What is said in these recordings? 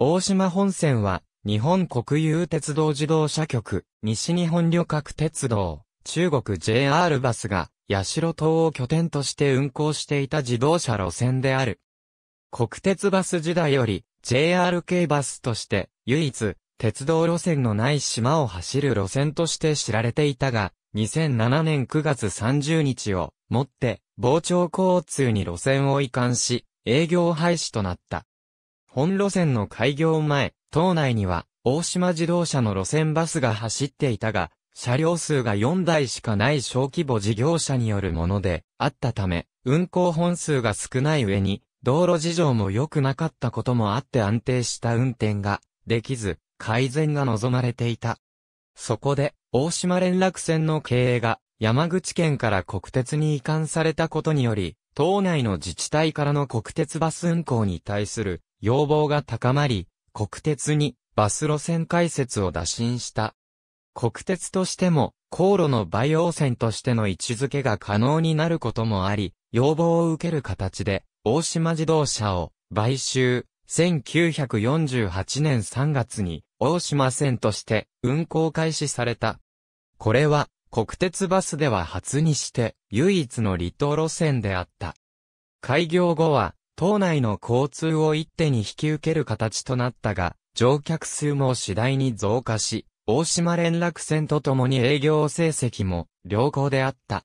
大島本線は、日本国有鉄道自動車局、西日本旅客鉄道、中国 JR バスが、八代島を拠点として運行していた自動車路線である。国鉄バス時代より、JR 系バスとして、唯一、鉄道路線のない島を走る路線として知られていたが、2007年9月30日をもって、傍聴交通に路線を移管し、営業廃止となった。本路線の開業前、島内には、大島自動車の路線バスが走っていたが、車両数が4台しかない小規模事業者によるものであったため、運行本数が少ない上に、道路事情も良くなかったこともあって安定した運転ができず、改善が望まれていた。そこで、大島連絡船の経営が山口県から国鉄に移管されたことにより、島内の自治体からの国鉄バス運行に対する要望が高まり、国鉄にバス路線開設を打診した。国鉄としても、航路の培養線としての位置づけが可能になることもあり、要望を受ける形で、大島自動車を買収、1948年3月に大島線として運行開始された。これは国鉄バスでは初にして唯一の離島路線であった。開業後は島内の交通を一手に引き受ける形となったが、乗客数も次第に増加し、大島連絡船とともに営業成績も良好であった。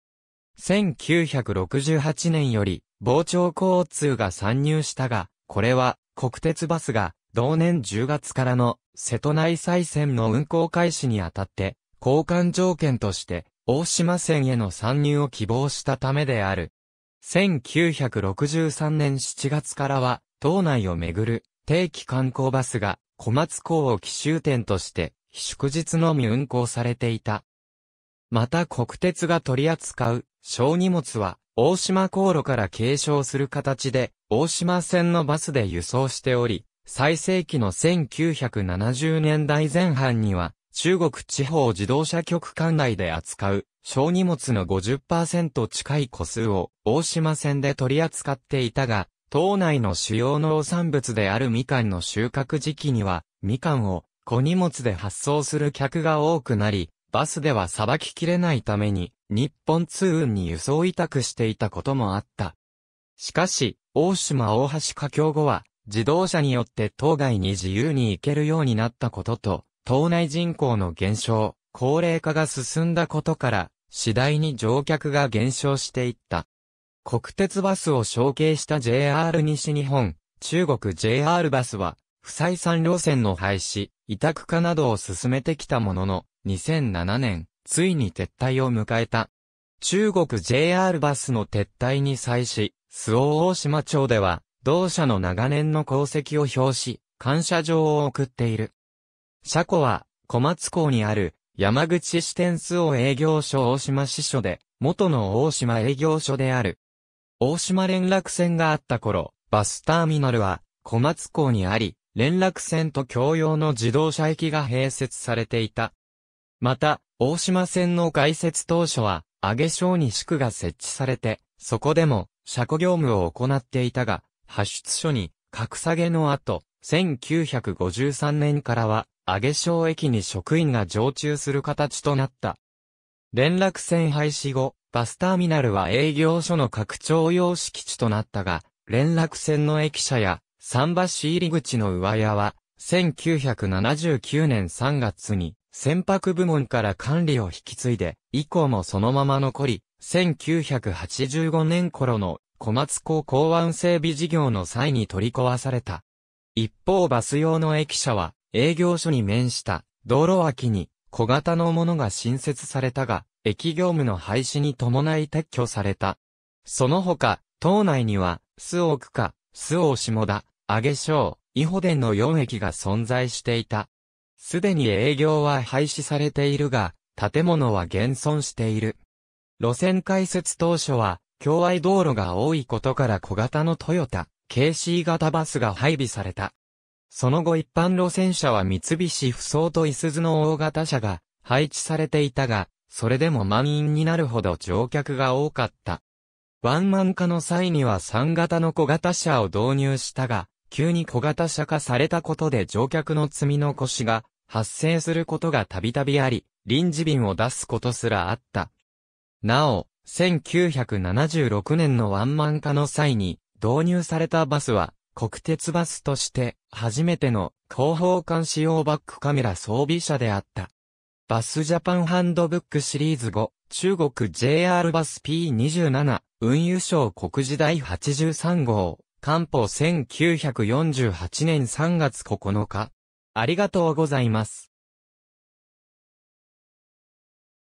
1968年より傍聴交通が参入したが、これは国鉄バスが同年10月からの瀬戸内再線の運行開始にあたって交換条件として大島線への参入を希望したためである。1963年7月からは、島内をめぐる定期観光バスが小松港を奇襲点として、祝日のみ運行されていた。また国鉄が取り扱う小荷物は、大島航路から継承する形で、大島線のバスで輸送しており、最盛期の1970年代前半には、中国地方自動車局管内で扱う小荷物の50%近い個数を大島線で取り扱っていたが、島内の主要農産物であるみかんの収穫時期には、みかんを小荷物で発送する客が多くなり、バスではさばききれないために、日本通運に輸送委託していたこともあった。しかし、大島大橋架橋後は、自動車によって島外に自由に行けるようになったことと、島内人口の減少、高齢化が進んだことから、次第に乗客が減少していった。国鉄バスを承継した JR 西日本、中国 JR バスは、不採算路線の廃止、委託化などを進めてきたものの、2007年、ついに撤退を迎えた。中国 JR バスの撤退に際し、周防大島町では、同社の長年の功績を表し、感謝状を送っている。車庫は、小松港にある、山口支店数を営業所大島支所で、元の大島営業所である。大島連絡船があった頃、バスターミナルは、小松港にあり、連絡船と共用の自動車駅が併設されていた。また、大島線の開設当初は、揚げ省に宿が設置されて、そこでも、車庫業務を行っていたが、発出所に、格下げの後、1953年からは、上げ小駅に職員が常駐する形となった。連絡船廃止後、バスターミナルは営業所の拡張用敷地となったが、連絡船の駅舎や、桟橋入り口の上屋は、1979年3月に、船舶部門から管理を引き継いで、以降もそのまま残り、1985年頃の小松港港湾整備事業の際に取り壊された。一方バス用の駅舎は、営業所に面した道路脇に小型のものが新設されたが、駅業務の廃止に伴い撤去された。その他、島内には、巣央区か、周大下田、上げ小、伊保殿の4駅が存在していた。すでに営業は廃止されているが、建物は現存している。路線開設当初は、境愛道路が多いことから小型のトヨタ、KC 型バスが配備された。その後一般路線車は三菱不走といすゞの大型車が配置されていたが、それでも満員になるほど乗客が多かった。ワンマン化の際には3型の小型車を導入したが、急に小型車化されたことで乗客の積み残しが発生することがたびたびあり、臨時便を出すことすらあった。なお、1976年のワンマン化の際に導入されたバスは国鉄バスとして初めての後方監視用バックカメラ装備車であった。バスジャパンハンドブックシリーズ5、中国 JR バス P27、運輸省国時代83号、官報1948年3月9日。ありがとうございます。